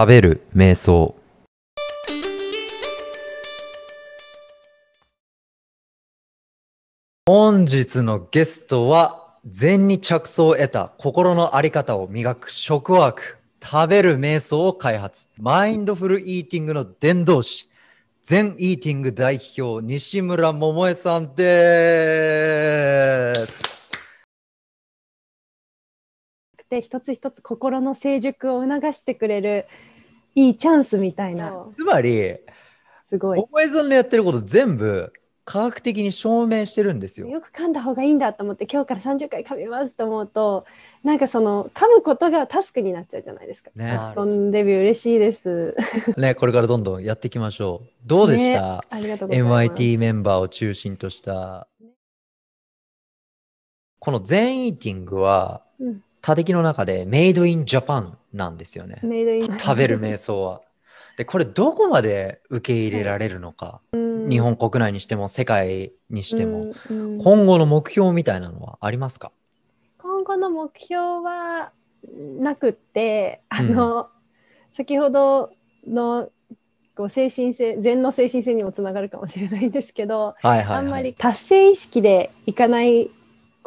食べる瞑想本日のゲストは禅に着想を得た心の在り方を磨く食ワーク食べる瞑想を開発マインドフルイーティングの伝道師全イーティング代表西村桃江さんですて一つ一つ心の成熟を促してくれるいいチャンスみたいな。つまりすごい大江さんのやってること全部科学的に証明してるんですよ。よく噛んだ方がいいんだと思って今日から30回噛みますと思うとなんかその噛むことがタスクになっちゃうじゃないですか。ね、ストンデビュー嬉しいです。ねこれからどんどんやっていきましょう。どうでした、ね、ありがとうございます ?MIT メンバーを中心とした。この全イーティングは他きの中でメイドインジャパンなんですよね。食べる瞑想は。でこれどこまで受け入れられるのか、日本国内にしても世界にしても、今後の目標みたいなのはありますか今後の目標はなくってあの、先ほどの精神性禅の精神性にもつながるかもしれないんですけど、はいはいはい、あんまり達成意識でいかない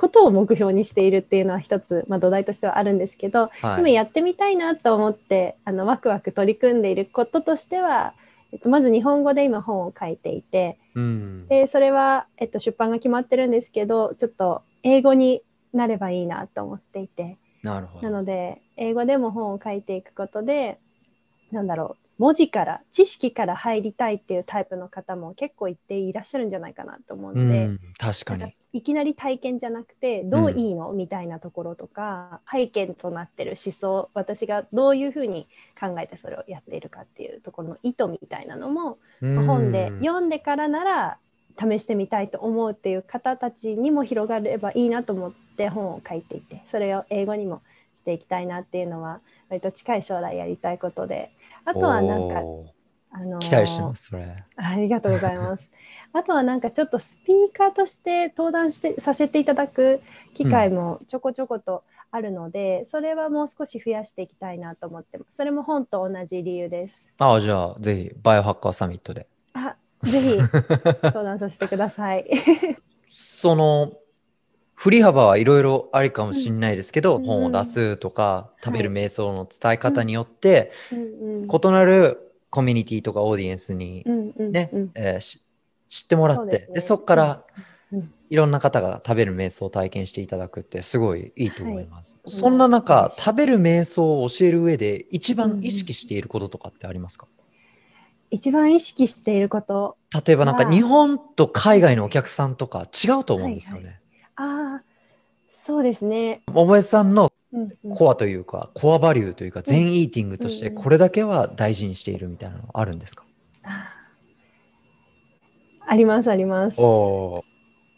ことを目標にしているっていうのは一つ、まあ、土台としてはあるんですけど、はい、やってみたいなと思ってあのワクワク取り組んでいることとしては、えっと、まず日本語で今本を書いていて、うん、でそれは、えっと、出版が決まってるんですけどちょっと英語になればいいなと思っていてなので英語でも本を書いていくことでなんだろう文字から知識から入りたいっていうタイプの方も結構いていらっしゃるんじゃないかなと思うので、うん、確かにいきなり体験じゃなくてどういいの、うん、みたいなところとか背景となってる思想私がどういうふうに考えてそれをやっているかっていうところの意図みたいなのも、うん、本で読んでからなら試してみたいと思うっていう方たちにも広がればいいなと思って本を書いていてそれを英語にもしていきたいなっていうのは割と近い将来やりたいことであとはなんか、あのー、期待してます、それ。ありがとうございます。あとはなんかちょっとスピーカーとして登壇してさせていただく機会もちょこちょことあるので、うん、それはもう少し増やしていきたいなと思ってます。それも本と同じ理由です。ああ、じゃあぜひバイオハッカーサミットで。あ、ぜひ 登壇させてください。その振り幅はいろいろありかもしれないですけど、うん、本を出すとか、食べる瞑想の伝え方によって、はい、異なるコミュニティとかオーディエンスにね、えー、知ってもらって、そ、ね、で、そこから、いろんな方が食べる瞑想を体験していただくってすごいいいと思います。はい、そんな中、うん、食べる瞑想を教える上で一番意識していることとかってありますか、一番意識していること例えばなんか日本と海外のお客さんとか違うと思うんですよね。はいはい、ああ、そうですね。桃江さんのコアというか、うんうん、コアバリューというか、全イーティングとしてこれだけは大事にしているみたいなのあるんですか、ありますあります。う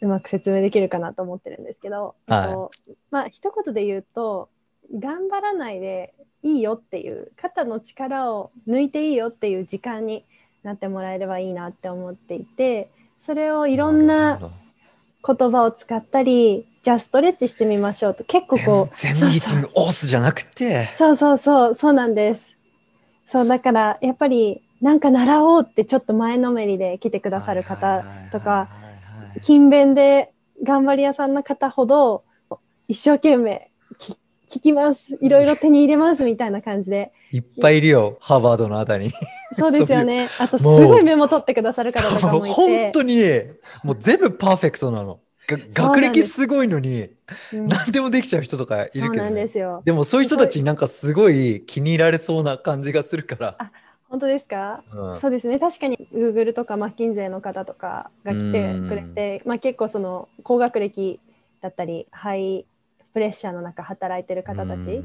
まく説明できるかなと思ってるんですけど、はい、とまあ一言で言うと頑張らないでいいよっていう肩の力を抜いていいよっていう時間になってもらえればいいなって思っていてそれをいろんな言葉を使ったりじゃあストレッチしてみましょうと結構こう全部ヒーティングオースじゃなくてそうそうそうそうなんですそうだからやっぱりなんか習おうってちょっと前のめりで来てくださる方とか勤勉で頑張り屋さんの方ほど一生懸命聞きます、いろいろ手に入れますみたいな感じで。いっぱいいるよ、ハーバードのあたりに。そうですよね。あと、すごいメモ取ってくださる方とかもいて。本当に、もう全部パーフェクトなの。学歴すごいのに、何でもできちゃう人とかいるけど、ね、うんですよ。でも、そういう人たちになんかすごい気に入られそうな感じがするから。本当ですか、うん、そうですね確かに Google とかマッキンゼーの方とかが来てくれて、まあ、結構その高学歴だったりはいプレッシャーの中働いてる方たち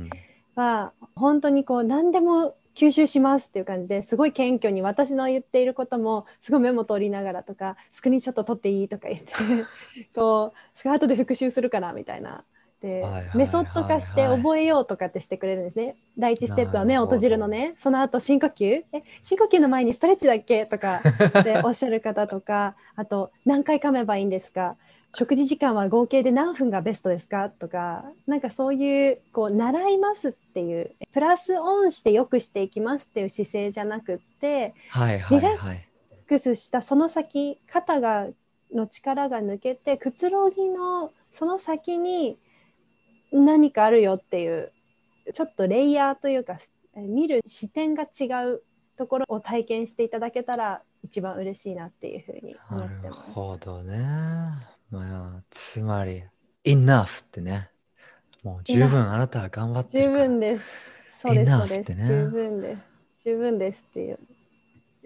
は本当にこう何でも吸収しますっていう感じですごい謙虚に私の言っていることもすごいメモ取りながらとかスクリーンショット撮っていいとか言って こうスカートで復習するからみたいな。で、メソッド化して覚えようとかってしてくれるんですね。はいはい、第一ステップは目を閉じるのね。その後深呼吸。え、深呼吸の前にストレッチだっけとかでおっしゃる方とか、あと何回噛めばいいんですか。食事時間は合計で何分がベストですかとか、なんかそういう、こう、習いますっていう、プラスオンしてよくしていきますっていう姿勢じゃなくって、はいはいはい、リラックスしたその先、肩が、の力が抜けて、くつろぎのその先に何かあるよっていう、ちょっとレイヤーというか、見る視点が違うところを体験していただけたら一番嬉しいなっていうふうに思ってます。なるほどね。まあ、つまり、enough ってね。もう十分あなたは頑張ってる十分です。そうですね、十分です。十分ですっていう。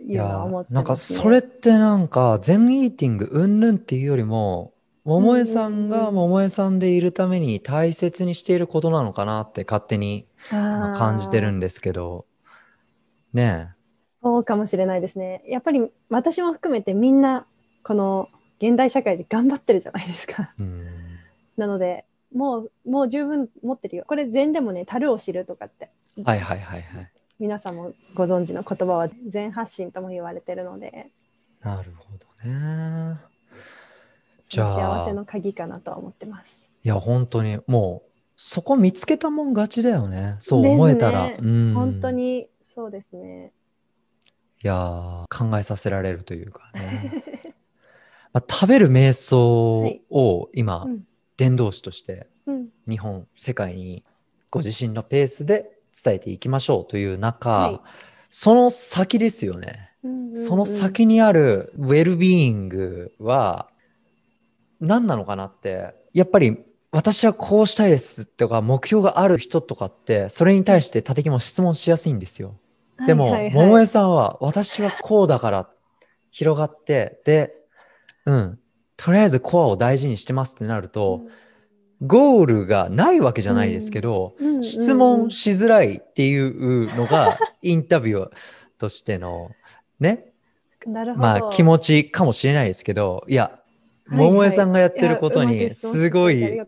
いや、なんかそれってなんか全イーティングうんぬんっていうよりも桃江さんが桃江さんでいるために大切にしていることなのかなって勝手に感じてるんですけどねそうかもしれないですねやっぱり私も含めてみんなこの現代社会で頑張ってるじゃないですか。なのでもうもう十分持ってるよこれ禅でもね「樽を知る」とかって。はいはいはいはい。皆さんもご存知の言葉は全発信とも言われてるので。なるほどね。じゃあ幸せの鍵かなとは思ってます。いや本当にもうそこ見つけたもん勝ちだよね。そう思えたら。ねうん、本当にそうですね。いや考えさせられるというかね。まあ、食べる瞑想を今、はいうん、伝道師として、日本世界にご自身のペースで伝えていきましょうという中、はい、その先ですよね、うんうんうん、その先にあるウェルビーイングは何なのかなってやっぱり私はこうしたいですとか目標がある人とかってそれに対して縦木も質問しやすいんですよ。でも、はいはいはい、桃江さんは私はこうだから広がってでうん、とりあえずコアを大事にしてますってなると、ゴールがないわけじゃないですけど、うん、質問しづらいっていうのが、インタビューとしてのねまあ気持ちかもしれないですけどいや桃江さんがやってることにすごい、はいはい、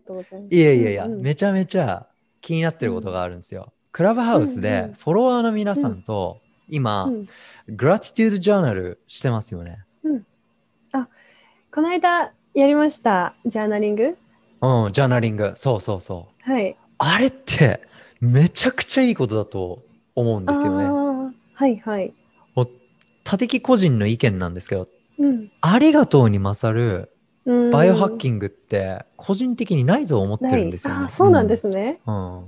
いやいやいや、めちゃめちゃ気になってることがあるんですよ。クラブハウスでフォロワーの皆さんと今、うん、グラティテュードジャーナルしてますよね。この間やりました、ジャーナリング。うん、ジャーナリング。そうそうそう。はい。あれって、めちゃくちゃいいことだと思うんですよね。はいはい。多的個人の意見なんですけど、うん、ありがとうに勝るバイオハッキングって個人的にないと思ってるんですよね。そうなんですね、うん、うん、あ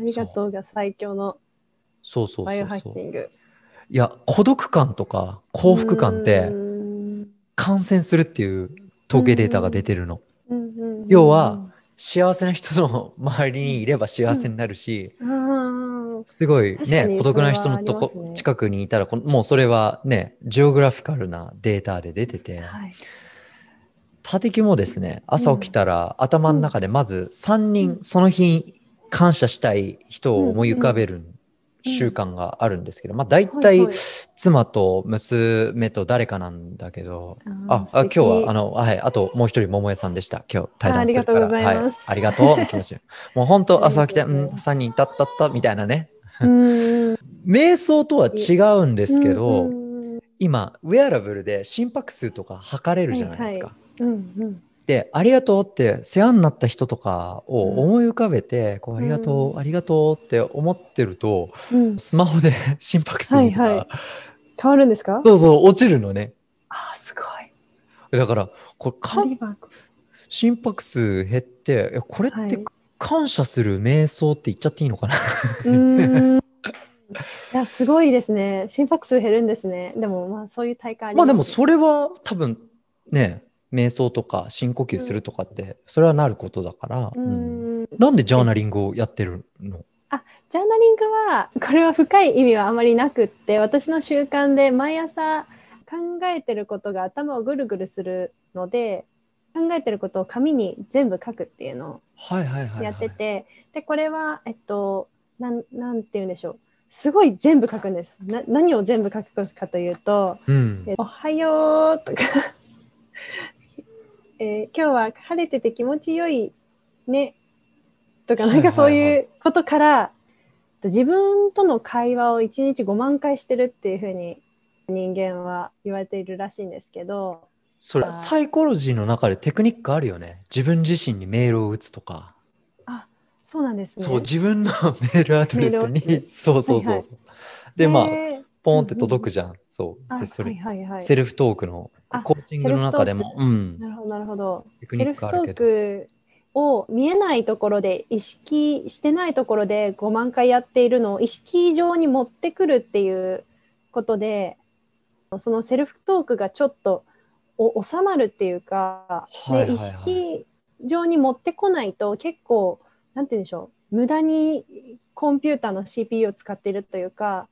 りがとうが最強のそうそうそうそういや孤独感とか幸福感って感染するっていう統計データが出てるの。要は幸せな人の周りにいれば幸せになるし、うん、すごいね孤独な人のとこ、ね、近くにいたらもうそれはねジオグラフィカルなデータで出てて。はい立てもですね朝起きたら、頭の中でまず3人、その日感謝したい人を思い浮かべるん習慣があるんですけど、うん、まあ大体妻と娘と誰かなんだけど、ああ今日はあのはいあともう一人桃江さんでした今日対談するからはいありがとう気持ちもう本当朝起きてうん三人たったったみたいなね瞑想とは違うんですけど、うんうん、今ウェアラブルで心拍数とか測れるじゃないですか、はいはい、うんうんで、ありがとうって世話になった人とかを思い浮かべて、うん、こうありがとう、ありがとうって思ってると、うん、スマホで 心拍数とか、はいはい、変わるんですかそうそう、落ちるのね。あすごい。だから、これか心拍数減って、これって感謝する瞑想って言っちゃっていいのかな、いやすごいですね心拍数減るんですねでもまあそういう大会あります、ね、まあでもそれは多分ね瞑想とか深呼吸するとかって、それはなることだから、うん、なんでジャーナリングをやってるのあジャーナリングはこれは深い意味はあまりなくって私の習慣で毎朝考えてることが頭をぐるぐるするので考えてることを紙に全部書くっていうのをやってて、はいはいはいはい、でこれはえっとなんなんて言うんでしょうすごい全部書くんですな何を全部書くかというと「うん、おはよう」とか えー、今日は晴れてて気持ちよいねとかなんかそういうことから、自分との会話を1日5万回してるっていうふうに人間は言われているらしいんですけどそれサイコロジーの中でテクニックあるよね自分自身にメールを打つとかあそうなんですねそう自分の メールアドレスにそうそうそうはいはい、でまあポンって届くじゃん。うんうん、そう。で、それ、はいはい、セルフトークのコーチングの中でも。うん、なるほど、なるほど。セルフトークを見えないところで、意識してないところで5万回やっているのを意識上に持ってくるっていうことで、そのセルフトークがちょっとお収まるっていうか、はいはいはい、意識上に持ってこないと結構、なんて言うんでしょう。無駄にコンピューターの CPU を使っているというか、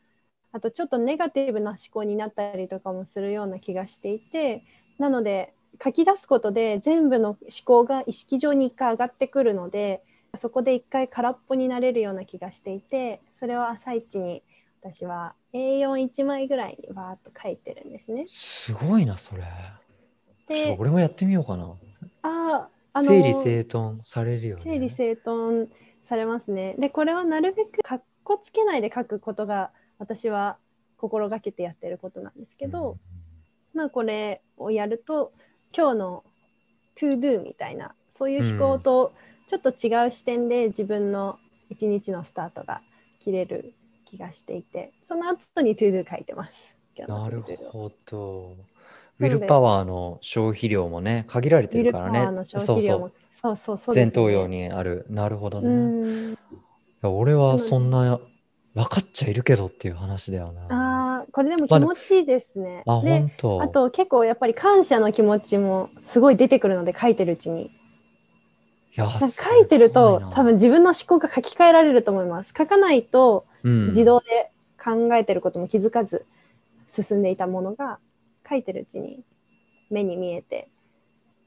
あとちょっとネガティブな思考になったりとかもするような気がしていてなので書き出すことで全部の思考が意識上に一回上がってくるのでそこで一回空っぽになれるような気がしていてそれを朝一に私は A41 枚ぐらいにわーっと書いてるんですね。すごいなそれ。で俺もやってみようかな。ああ整理整頓されるよね。整理整頓されますね。でこれはなるべくかっこつけないで書くことが私は心がけてやってることなんですけど、まあこれをやると今日のトゥードゥみたいなそういう思考とちょっと違う視点で自分の一日のスタートが切れる気がしていてその後にト to do 書いてます。なるほど。ウィルパワーの消費量もね限られてるからね。そうそうそうそうそう、ね、前頭葉にある。なるほどね。いや俺はそんな分かっちゃいるけどっていう話だよな。ああこれでも気持ちいいですね。まあ、であと結構やっぱり感謝の気持ちもすごい出てくるので書いてるうちに。いや書いてると多分自分の思考が書き換えられると思います。書かないと自動で考えてることも気づかず進んでいたものが書いてるうちに目に見えて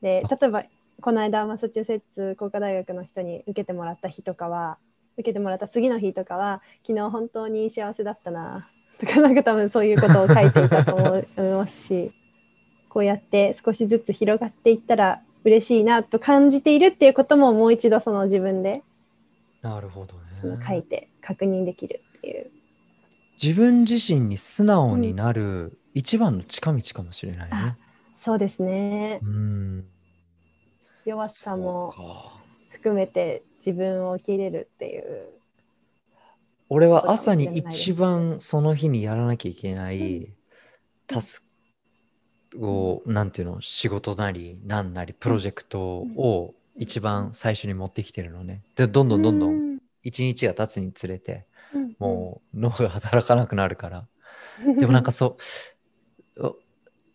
で例えばこの間マサチューセッツ工科大学の人に受けてもらった日とかは受けてもらった次の日とかは昨日本当に幸せだったなとかなんか多分そういうことを書いていたと思いますしこうやって少しずつ広がっていったら嬉しいなと感じているっていうことももう一度その自分でなるほどね書いて確認できるっていう自分自身に素直になる一番の近道かもしれないね、うん、そうですねうん弱さも含めて自分を受け入れるっていう。俺は朝に一番その日にやらなきゃいけないタスクを、なんていうの、仕事なり、なんなり、プロジェクトを一番最初に持ってきてるのね。で、どんどんどんどん一日が経つにつれて、もう脳が働かなくなるから。でもなんかそう、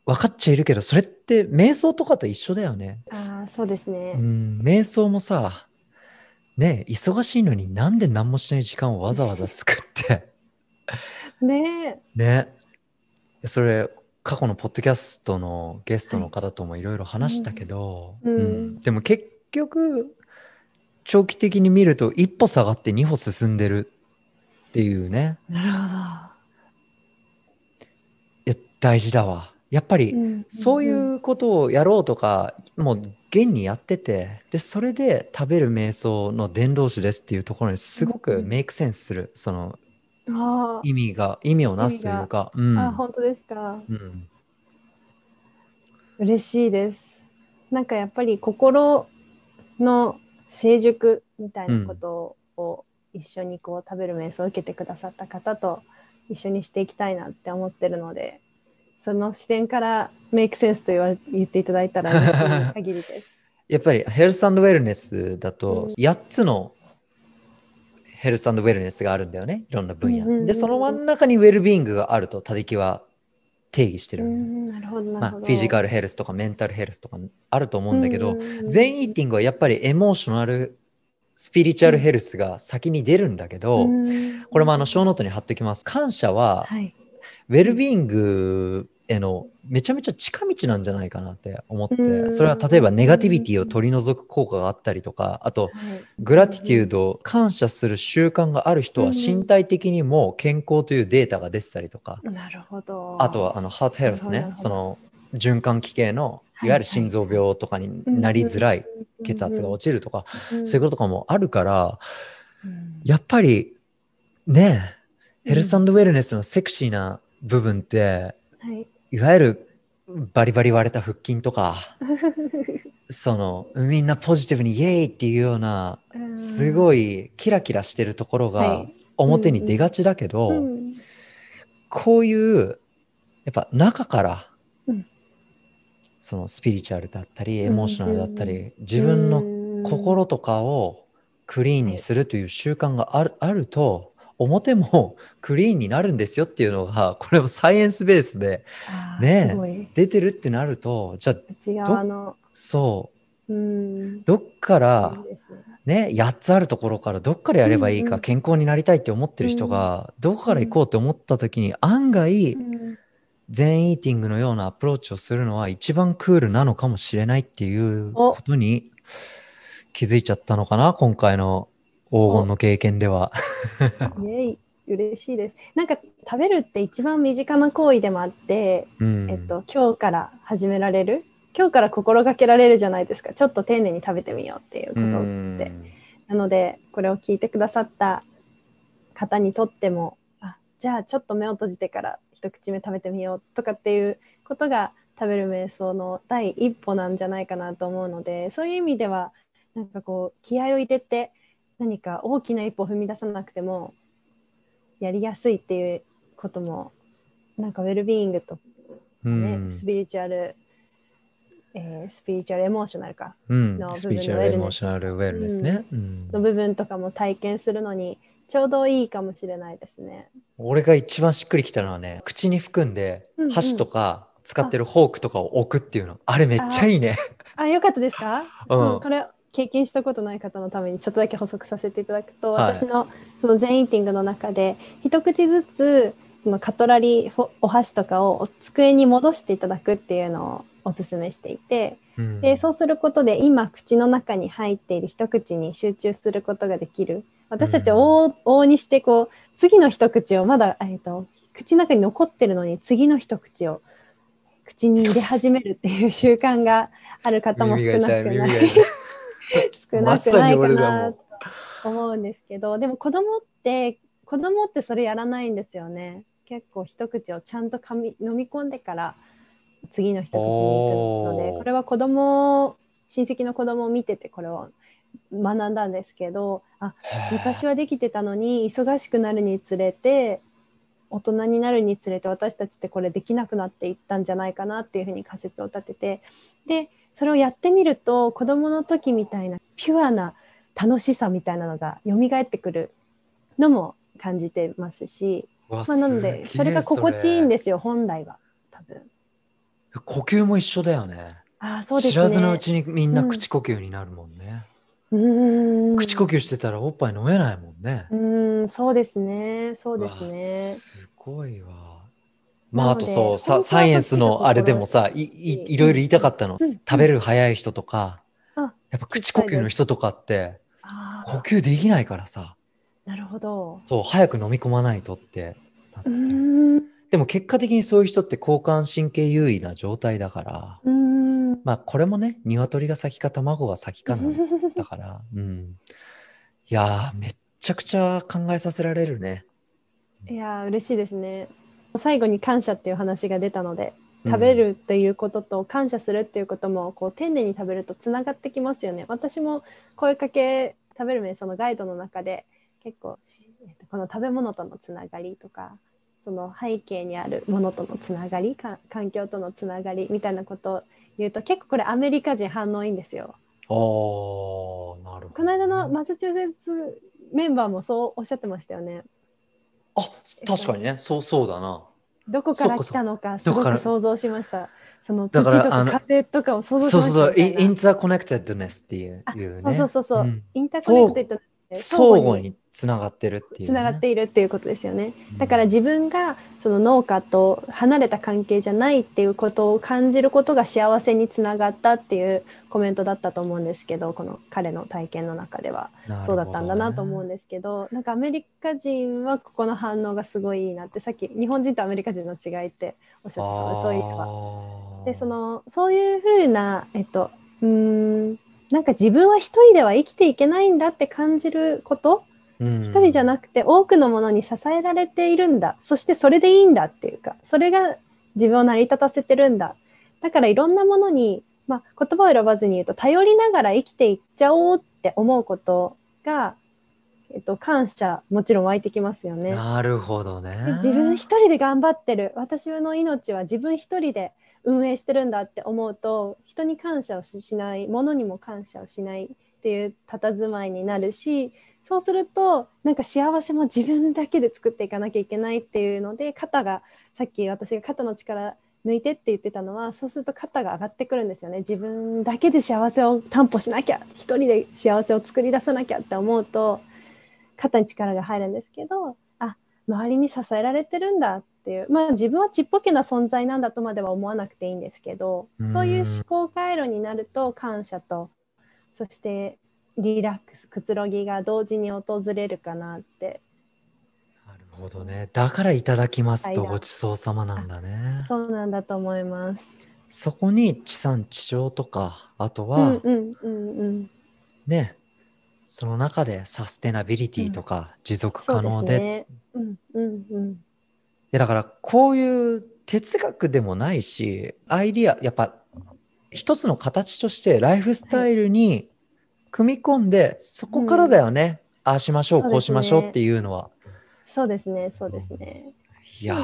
分かっちゃいるけどそれって瞑想とかと一緒だよね。ああそうですね、うん。瞑想もさね忙しいのになんで何もしない時間をわざわざ作ってねえ。ねえ。それ、過去のポッドキャストのゲストの方ともいろいろ話したけど、うん、うん、でも結局、長期的に見ると一歩下がって二歩進んでるっていうね。なるほど。いや、大事だわ。やっぱり、そういうことをやろうとか、うん、もう現にやっててでそれで食べる瞑想の伝道師ですっていうところにすごくメイクセンスする、その意味が意味をなすというか、うん、あ本当ですか、うん、嬉しいですなんかやっぱり心の成熟みたいなことを一緒にこう食べる瞑想を受けてくださった方と一緒にしていきたいなって思ってるので、その視点からメイクセンスと言わ言っていただいたら 限りです。やっぱりヘルスウェルネスだと8つのヘルスウェルネスがあるんだよねいろんな分野、でその真ん中にウェルビーングがあるとできは定義してる,、なるほどまあ、フィジカルヘルスとかメンタルヘルスとかあると思うんだけど、うん、全イーティングはやっぱりエモーショナルスピリチュアルヘルスが先に出るんだけど、これもあのショーノートに貼っておきます感謝は、はい、ウェルビーングのめちゃめちゃ近道なんじゃないかなって思ってそれは例えばネガティビティを取り除く効果があったりとかあとグラティテュード感謝する習慣がある人は身体的にも健康というデータが出てたりとかなるほどあとはあのハートヘルスねその循環器系のいわゆる心臓病とかになりづらい血圧が落ちるとかそういうこととかもあるからやっぱりねヘルスウェルネスのセクシーな部分って、はい、いわゆるバリバリ割れた腹筋とか そのみんなポジティブにイエーイっていうようなすごいキラキラしてるところが表に出がちだけど、はいうんうん、こういうやっぱ中から、うん、そのスピリチュアルだったりエモーショナルだったり、自分の心とかをクリーンにするという習慣があるあると表も クリーンになるんですよっていうのがこれもサイエンスベースでね出てるってなるとじゃあそううんどっからね、8つあるところからどっからやればいいか、健康になりたいって思ってる人が、どこから行こうって思った時に、案外、全イーティングのようなアプローチをするのは一番クールなのかもしれないっていうことに気づいちゃったのかな今回の黄金の経験では。嬉しいです。なんか食べるって一番身近な行為でもあって、うん、えっと、今日から始められる今日から心がけられるじゃないですかちょっと丁寧に食べてみようっていうことって、なのでこれを聞いてくださった方にとってもあじゃあちょっと目を閉じてから一口目食べてみようとかっていうことが食べる瞑想の第一歩なんじゃないかなと思うのでそういう意味ではなんかこう気合を入れて何か大きな一歩を踏み出さなくてもやりやすいっていうこともなんかウェルビーイングとね、スピリチュアル、えー、スピリチュアルエモーショナルかの部分のウェルネス,、うんねうん、の部分とかも体験するのにちょうどいいかもしれないですね。俺が一番しっくりきたのはね口に含んで箸とか使ってるフォークとかを置くっていうの、うんうん、あれめっちゃいいね。あよかったですか、うん、これ経験したことない方のためにちょっとだけ補足させていただくと、はい、私のその全イーティングの中で一口ずつそのカトラリーお箸とかを机に戻していただくっていうのをおすすめしていて、うん、でそうすることで今口の中に入っている一口に集中することができる私たちは往々にしてこう次の一口をまだ、えーと、と口の中に残ってるのに次の一口を口に入れ始めるっていう習慣がある方も少なくない。少なくないかなと思うんですけどでも子供って子供ってそれやらないんですよね結構一口をちゃんと噛み飲み込んでから次の一口に行くのでこれは子供親戚の子供を見ててこれを学んだんですけどあ昔はできてたのに忙しくなるにつれて大人になるにつれて私たちってこれできなくなっていったんじゃないかなっていうふうに仮説を立ててでそれをやってみると子どもの時みたいなピュアな楽しさみたいなのが蘇ってくるのも感じてますし、まあ、なのでそれが心地いいんですよ本来は多分呼吸も一緒だよねあそうです、ね、知らずのうちにみんな口呼吸になるもんね、うん、口呼吸してたらおっぱい飲めないもんねうんそうですねそうですねすごいわまあ、あとそうサイエンスのあれでもさいいいろいろ言いたかったの、うん食べる早い人とか、うん、やっぱ口呼吸の人とかって呼吸できないからさなるほどそう早く飲み込まないとってなっててでも結果的にそういう人って交感神経優位な状態だからまあこれもね鶏が先か卵が先かなんだから、うん、いやめっちゃくちゃ考えさせられるね。いや嬉しいですね。最後に感謝っていう話が出たので食べるっていうことと感謝するっていうこともこう丁寧に食べるとつながってきますよね。私も声かけ食べる瞑想のガイドの中で結構、この食べ物とのつながりとかその背景にあるものとのつながり環境とのつながりみたいなことを言うと結構これアメリカ人反応いいんですよ。あなるほどこの間のマスチューセッツメンバーもそうおっしゃってましたよね。あ確かにね、えっと、そうそうだな。どこから来たのかすごく想像しました。その土とか風とかを想像しましたそうそうそう、インターコネクテッドネスっていう、ね、そうそうそう、うん、インターコネクテッドネス相互につながってるっていう、ね、つながっているっていうことですよね。だから自分がその農家と離れた関係じゃないっていうことを感じることが幸せにつながったっていうコメントだったと思うんですけどこの彼の体験の中ではそうだったんだなと思うんですけど、ね、なんかアメリカ人はここの反応がすごいいいなってさっき日本人とアメリカ人の違いっておっしゃってたそういう。でそのそういうふうな、えっと、うんなんか自分は一人では生きていけないんだって感じること、うん、一人じゃなくて多くのものに支えられているんだそしてそれでいいんだっていうかそれが自分を成り立たせてるんだだからいろんなものに、まあ、言葉を選ばずに言うと頼りながら生きていっちゃおうって思うことが、えっと、感謝もちろん湧いてきますよね。なるほどね自分一人で頑張ってる私の命は自分一人で運営してるんだって思うと人に感謝をしないものにも感謝をしないっていう佇まいになるしそうするとなんか幸せも自分だけで作っていかなきゃいけないっていうので肩がさっき私が肩の力抜いてって言ってたのはそうすると肩が上がってくるんですよね自分だけで幸せを担保しなきゃ一人で幸せを作り出さなきゃって思うと肩に力が入るんですけどあ周りに支えられてるんだっっていうまあ自分はちっぽけな存在なんだとまでは思わなくていいんですけどそういう思考回路になると感謝とそしてリラックスくつろぎが同時に訪れるかなってなるほどね。だからいただきますとごちそうさまなんだね。そうなんだと思います。そこに地産地消とか、あとは、ね、その中でサステナビリティとか、持続可能で、ねうんうんうん、やだからこういう哲学でもないしアイディアやっぱ一つの形としてライフスタイルに組み込んでそこからだよね、うん、ああしましょう、ね、こうしましょうっていうのはそうですねそうですねいや、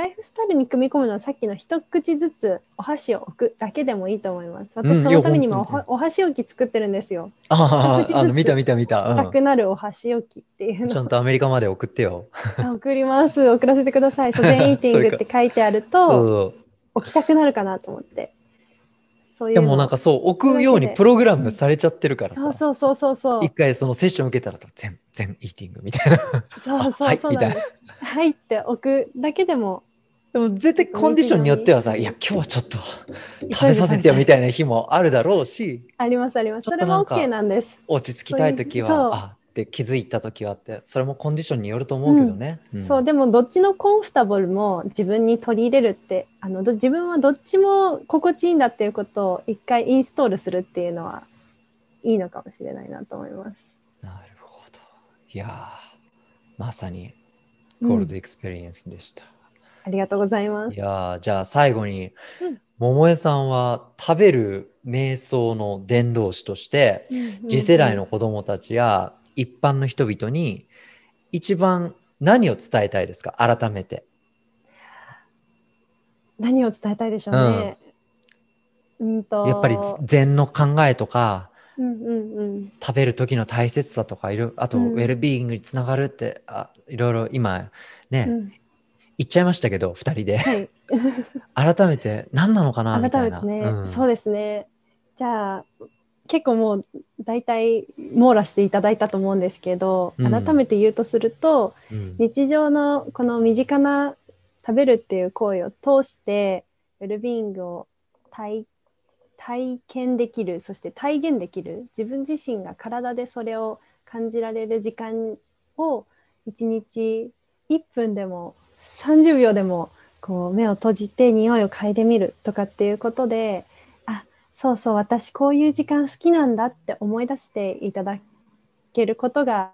ライフスタイルに組み込むのはさっきの一口ずつお箸を置くだけでもいいと思います。私そのためにもお,、うん、お箸置き作ってるんですよ。ああ、見た見た見た。な、うん、くなるお箸置きっていうの。ちゃんとアメリカまで送ってよ。送ります。送らせてください。書店イーティングって書いてあると、置きたくなるかなと思って。そういうでもなんかそう置くようにプログラムされちゃってるからさ、うん、そうそうそうそう一回そのセッション受けたら全然イーティングみたいなそうそうそう、はい、いって置くだけでもでも絶対コンディションによってはさ、いや、今日はちょっと食べさせてよみたいな日もあるだろうし。ありますあります。それも OK なんです。落ち着きたい時は、あって気づいた時はって、それもコンディションによると思うけどね。うんうん、そう、でもどっちのコンフタブルも自分に取り入れるって、あの自分はどっちも心地いいんだっていうことを一回インストールするっていうのはいいのかもしれないなと思います。なるほど。いやまさにゴールドエクスペリエンスでした。うんありがとうございます。いやじゃあ最後に、うん、桃江さんは食べる瞑想の伝道師として、次世代の子どもたちや一般の人々に一番何を伝えたいですか改めて。何を伝えたいでしょうね。うん、うん、とやっぱり禅の考えとか、うんうんうん、食べる時の大切さとかいろあと、ウェルビーイングにつながるってあいろいろ今ね、うん、言っちゃいましたけど2人で、はい、改めて何なのかなみたいな、ねうん、そうですねじゃあ結構もう大体網羅していただいたと思うんですけど、改めて言うとすると、うん、日常のこの身近な食べるっていう行為を通してウェルビーイングを体験できるそして体現できる自分自身が体でそれを感じられる時間を1日1分でも30秒でもこう目を閉じて匂いを嗅いでみるとかっていうことであそうそう私こういう時間好きなんだって思い出していただけることが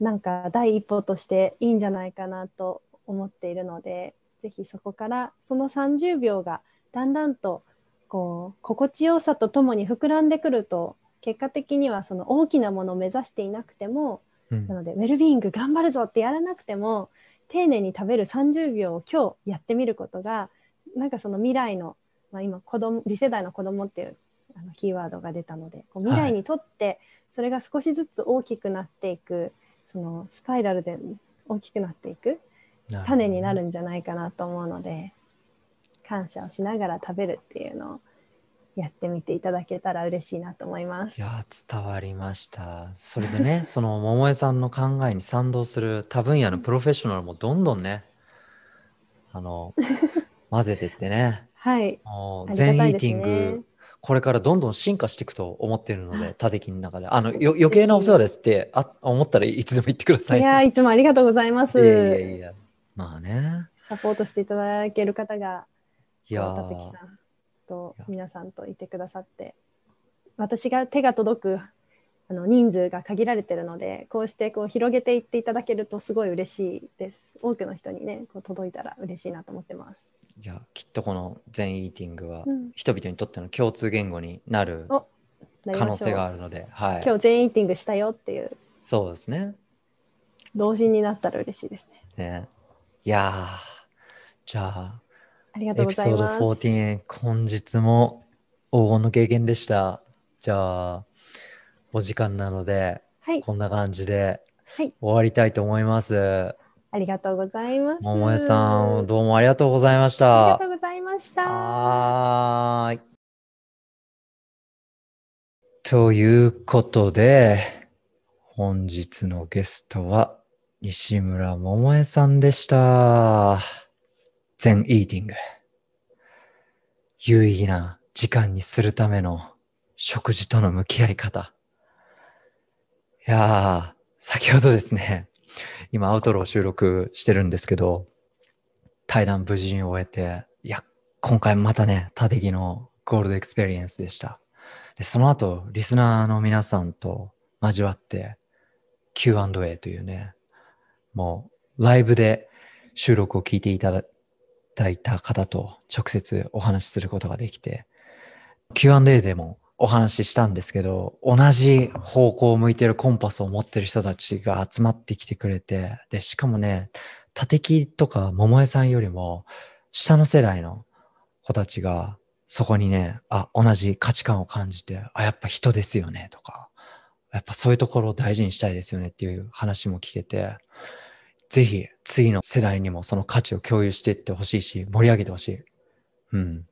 なんか第一歩としていいんじゃないかなと思っているので是非そこからその30秒がだんだんとこう心地よさとともに膨らんでくると結果的にはその大きなものを目指していなくても、うん、なのでウェルビーイング頑張るぞってやらなくても丁寧に食べる30秒を今日やってみることがなんかその未来の、まあ、今子供次世代の子供っていうあのキーワードが出たのでこう未来にとってそれが少しずつ大きくなっていく、はい、そのスパイラルで大きくなっていく種になるんじゃないかなと思うので感謝をしながら食べるっていうのをやってみていただけたら嬉しいなと思います。いや伝わりました。それでね その桃江さんの考えに賛同する多分野のプロフェッショナルもどんどんねあの 混ぜてってね。はい。もう全、ね、イーティング、これからどんどん進化していくと思っているので、他的の中で。あの、よ余計なお世話ですってあ思ったらいつでも言ってください。いや、いつもありがとうございます。いやいやいや、まあね。サポートしていただける方が、いや、と皆さんといてくださって私が手が届くあの人数が限られてるのでこうしてこう広げていっていただけるとすごい嬉しいです多くの人にねこう届いたら嬉しいなと思ってますいやきっとこの全イーティングは人々にとっての共通言語になる、可能性があるので、はい、今日全イーティングしたよっていうそうですね同時になったら嬉しいですねねいやじゃあありがとうございます。エピソード14、本日も黄金の経験でした。じゃあ、お時間なので、はい、こんな感じで終わりたいと思います。はい、ありがとうございます。桃江さん、どうもありがとうございました。ありがとうございました。はい。ということで、本日のゲストは西村桃江さんでした。全イーティング。有意義な時間にするための食事との向き合い方。いやー、先ほどですね、今アウトロー収録してるんですけど、対談無事に終えて、いや、今回またね、タデギのゴールドエクスペリエンスでした。でその後、リスナーの皆さんと交わって Q&A というね、もうライブで収録を聞いていただたいた方と直接お話しすることができて、Q&A でもお話ししたんですけど、同じ方向を向いてるコンパスを持ってる人たちが集まってきてくれて、で、しかもね、立木とか桃江さんよりも、下の世代の子たちが、そこにね、あ、同じ価値観を感じて、あ、やっぱ人ですよね、とか、やっぱそういうところを大事にしたいですよねっていう話も聞けて、ぜひ次の世代にもその価値を共有していってほしいし、盛り上げてほしい。うん。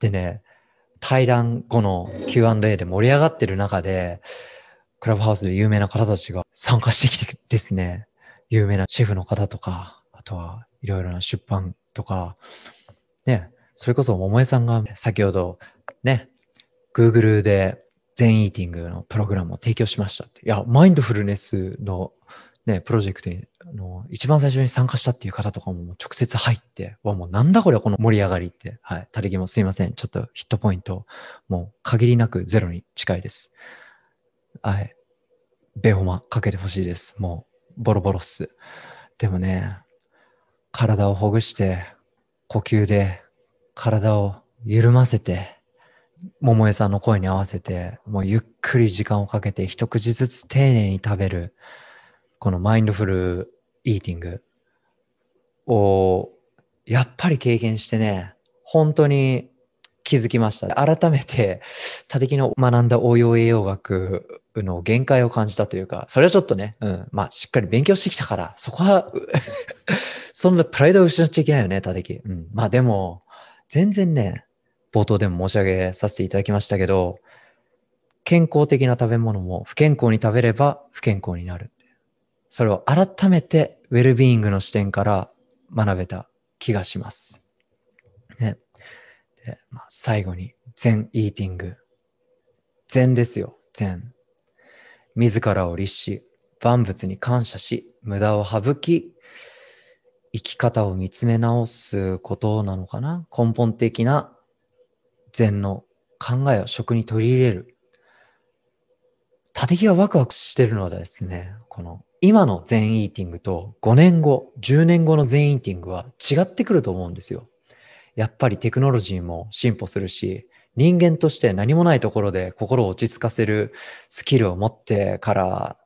でね、対談後の Q&A で盛り上がってる中で、クラブハウスで有名な方たちが参加してきてですね、有名なシェフの方とか、あとはいろいろな出版とか、ね、それこそ桃江さんが先ほどね、Google で全イーティングのプログラムを提供しましたって。いや、マインドフルネスのね、プロジェクトに、あの、一番最初に参加したっていう方とかも直接入って、わ、もうなんだこれはこの盛り上がりって。はい。たりきもすいません。ちょっとヒットポイント、もう限りなくゼロに近いです。はい。ベホマかけてほしいです。もう、ボロボロっす。でもね、体をほぐして、呼吸で体を緩ませて、桃江さんの声に合わせて、もうゆっくり時間をかけて一口ずつ丁寧に食べる。このマインドフルイーティングをやっぱり経験してね、本当に気づきました。改めて、他的の学んだ応用栄養学の限界を感じたというか、それはちょっとね、うん、まあ、しっかり勉強してきたから、そこは そんなプライドを失っちゃいけないよね、他的。うん。まあでも、全然ね、冒頭でも申し上げさせていただきましたけど、健康的な食べ物も不健康に食べれば不健康になる。それを改めてウェルビーイングの視点から学べた気がします。ねでまあ、最後に、全イーティング。全ですよ、全。自らを律し、万物に感謝し、無駄を省き、生き方を見つめ直すことなのかな根本的な禅の考えを食に取り入れる。縦木がワクワクしてるのはですね、この今の全イーティングと5年後、10年後の全イーティングは違ってくると思うんですよ。やっぱりテクノロジーも進歩するし、人間として何もないところで心を落ち着かせるスキルを持ってから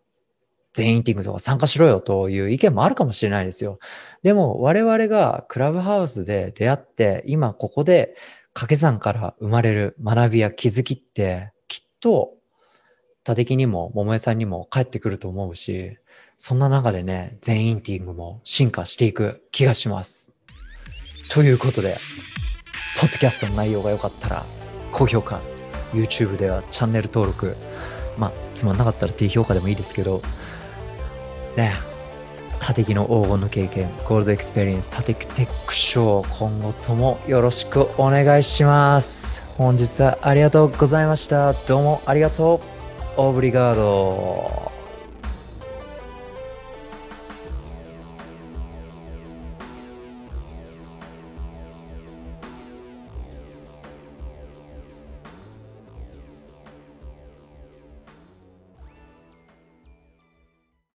全イーティングとか参加しろよという意見もあるかもしれないですよ。でも我々がクラブハウスで出会って今ここで掛け算から生まれる学びや気づきってきっと他的にも桃江さんにも返ってくると思うしそんな中でね、全インティングも進化していく気がします。ということで、ポッドキャストの内容が良かったら、高評価、YouTube ではチャンネル登録、まあ、つまんなかったら低評価でもいいですけど、ね、他敵の黄金の経験、ゴールドエクスペリエンス、縦敵テックショー、今後ともよろしくお願いします。本日はありがとうございました。どうもありがとう。オブリガード。